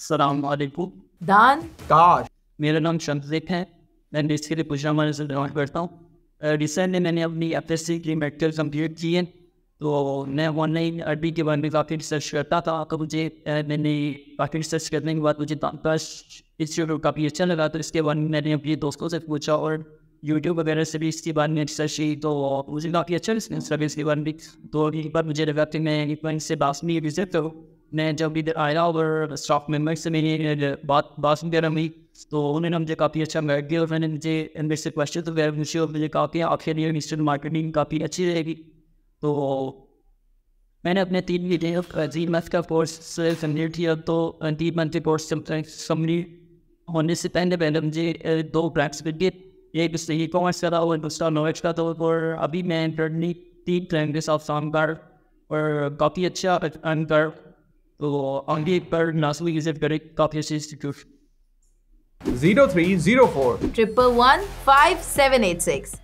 दान काश मेरा नाम शमजेक है मैं बेसिकली पुजामा से बिलोंग करता हूँ रिसेंटली मैंने अपनी एफ एस सी की मेडिकल कम्प्लीट की है तो मैं ऑनलाइन अरबी के बारे में काफ़ी रिसर्च करता था तो मुझे मैंने काफ़ी रिसर्च करने के बाद मुझे इंस्टीट्यूट तो काफ़ी अच्छा लगा तो इसके बारे में मैंने अपने दोस्तों से पूछा और यूट्यूब वगैरह से भी इसके बारे में रिसर्च की तो मुझे काफ़ी अच्छा रिस्पेंस लगा इसके बारे में तो एक बार मुझे लगा कि मैं एक बार इससे बात नहीं विजिट करूँ ने जब इधर आया और स्टाफ मेम्बर से मेरी बात बात सुन दिया हुई तो उन्होंने मुझे काफ़ी अच्छा मैट दिया और मैंने मुझे मेरे से क्वेश्चन तो वगैरह मुझे और मुझे काफ़ी आखिर आपके मिस्टर मार्केटिंग काफ़ी अच्छी रहेगी तो मैंने अपने तीन महीने जी मंथ का कोर्स कम्प्लीट किया तो तीन मंथ के कोर्स कम्प्लीट होने से पहले पहले मुझे दो ब्रांड्स मिल गए एक ई कॉमर्स का था और दूसरा नॉलेज का था तो, और अभी मैं करंटली तीन ट्रेंड के साथ कर और काफ़ी अच्छा अंतर कर तो आगे पर नासवी की करें काफी अच्छे इंस्टीट्यूट 0304 seven eight six.